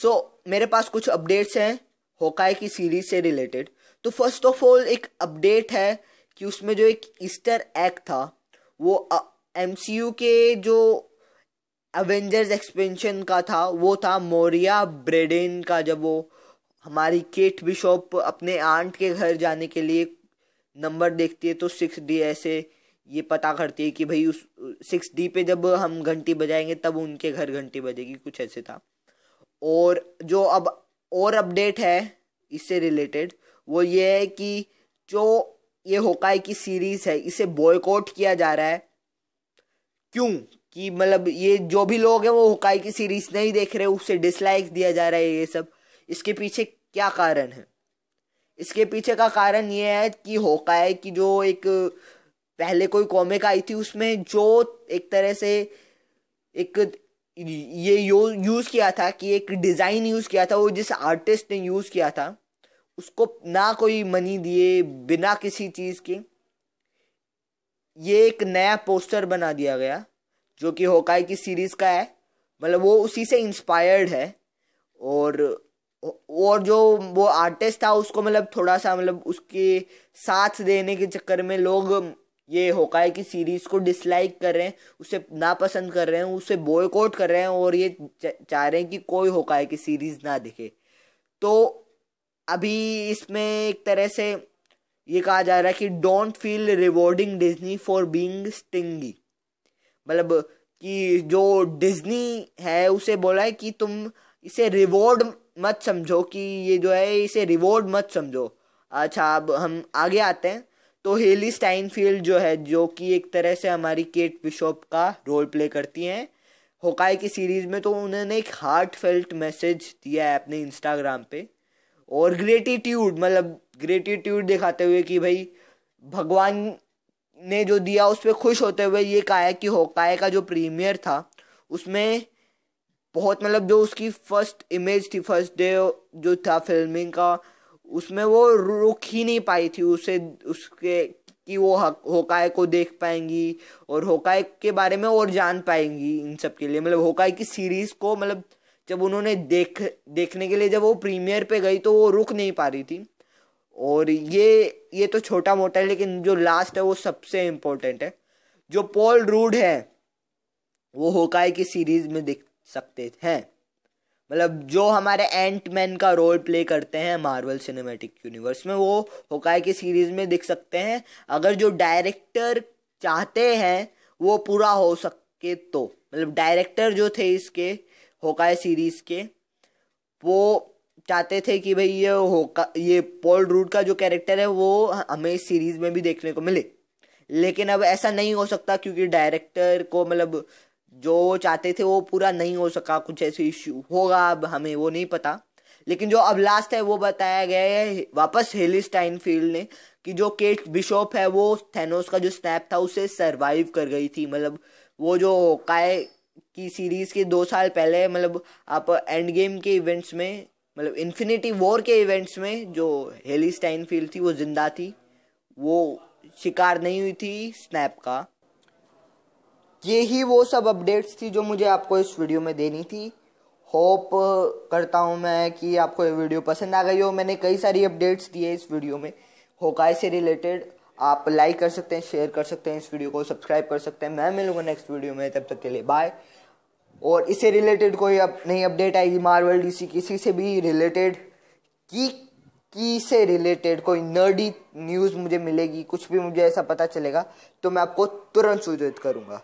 सो so, मेरे पास कुछ updates हैं होकाई की सीरीज से रिलेटेड तो फर्स्ट ऑफ ऑल एक अपडेट है कि उसमें जो एक ईस्टर एग था वो एम के जो एवेंजर्स एक्सपेंशन का था वो था मोरिया ब्रेडेन का जब वो हमारी केट बिशॉप अपने आंट के घर जाने के लिए नंबर देखती है तो सिक्स डी ऐसे ये पता करती है कि भाई उस सिक्स डी पे जब हम घंटी बजाएंगे तब उनके घर घंटी बजेगी कुछ ऐसे था और जो अब और अपडेट है इससे रिलेटेड वो ये है कि जो ये होकाई की सीरीज़ है इसे बॉयकॉट किया जा रहा है क्यों कि मतलब ये जो भी लोग हैं वो होकाई की सीरीज़ नहीं देख रहे उसे डिसलाइक दिया जा रहा है ये सब इसके पीछे क्या कारण है इसके पीछे का कारण ये है कि होकाई की जो एक पहले कोई कॉमिक आई थी उसमें जो एक तरह से एक ये यूज़ किया था कि एक डिज़ाइन यूज़ किया था वो जिस आर्टिस्ट ने यूज़ किया था उसको ना कोई मनी दिए बिना किसी चीज़ के ये एक नया पोस्टर बना दिया गया जो कि होकाई की सीरीज़ का है मतलब वो उसी से इंस्पायर्ड है और और जो वो आर्टिस्ट था उसको मतलब थोड़ा सा मतलब उसके साथ देने के चक्कर में लोग ये होका है कि सीरीज़ को डिसलाइक कर रहे हैं उसे नापसंद कर रहे हैं उसे बॉयकॉट कर रहे हैं और ये चाह रहे हैं कि कोई होका है कि सीरीज़ ना दिखे तो अभी इसमें एक तरह से ये कहा जा रहा है कि don't feel rewarding Disney for being stingy मतलब कि जो डिज्नी है उसे बोला है कि तुम इसे रिवॉर्ड मत समझो कि ये जो है इसे रिवॉर्ड मत समझो अच्छा अब हम आगे आते हैं तो हेली स्टाइनफील्ड जो है जो कि एक तरह से हमारी केट बिशोप का रोल प्ले करती हैं होकाई की सीरीज़ में तो उन्होंने एक हार्ट फेल्ट मैसेज दिया है अपने इंस्टाग्राम पे और ग्रेटिट्यूड मतलब ग्रेटिट्यूड दिखाते हुए कि भाई भगवान ने जो दिया उस पर खुश होते हुए ये कहा है कि होकाए का जो प्रीमियर था उसमें बहुत मतलब जो उसकी फर्स्ट इमेज थी फर्स्ट डे जो था फिल्मिंग का उसमें वो रुक ही नहीं पाई थी उसे उसके कि वो होकाय को देख पाएंगी और होकाय के बारे में और जान पाएंगी इन सब के लिए मतलब होकाय की सीरीज को मतलब जब उन्होंने देख देखने के लिए जब वो प्रीमियर पे गई तो वो रुक नहीं पा रही थी और ये ये तो छोटा मोटा है लेकिन जो लास्ट है वो सबसे इम्पोर्टेंट है जो पॉल रूड है वो होकाय की सीरीज में दिख सकते हैं मतलब जो हमारे एंट मैन का रोल प्ले करते हैं मार्वल सिनेमेटिक यूनिवर्स में वो होकाय की सीरीज में दिख सकते हैं अगर जो डायरेक्टर चाहते हैं वो पूरा हो सके तो मतलब डायरेक्टर जो थे इसके होकाय सीरीज के वो चाहते थे कि भाई ये होका ये पॉल रूड का जो कैरेक्टर है वो हमें इस सीरीज में भी देखने को मिले लेकिन अब ऐसा नहीं हो सकता क्योंकि डायरेक्टर को मतलब जो चाहते थे वो पूरा नहीं हो सका कुछ ऐसे इश्यू होगा अब हमें वो नहीं पता लेकिन जो अब लास्ट है वो बताया गया है वापस हेली स्टाइनफील्ड ने कि जो केट बिशोप है वो थेनोस का जो स्नैप था उसे सरवाइव कर गई थी मतलब वो जो काय की सीरीज के दो साल पहले मतलब आप एंड गेम के इवेंट्स में मतलब इन्फिनिटी वॉर के इवेंट्स में जो हेली स्टाइनफील्ड थी वो जिंदा थी वो शिकार नहीं हुई थी स्नैप का ये ही वो सब अपडेट्स थी जो मुझे आपको इस वीडियो में देनी थी होप करता हूँ मैं कि आपको ये वीडियो पसंद आ गई हो मैंने कई सारी अपडेट्स दिए इस वीडियो में होकाई से रिलेटेड आप लाइक कर सकते हैं शेयर कर सकते हैं इस वीडियो को सब्सक्राइब कर सकते हैं मैं मिलूंगा नेक्स्ट वीडियो में तब तक के लिए बाय और इससे रिलेटेड कोई अप, नई अपडेट आएगी मार्वल डीसी किसी से भी रिलेटेड की की से रिलेटेड कोई नर्डी न्यूज़ मुझे मिलेगी कुछ भी मुझे ऐसा पता चलेगा तो मैं आपको तुरंत सूचित करूँगा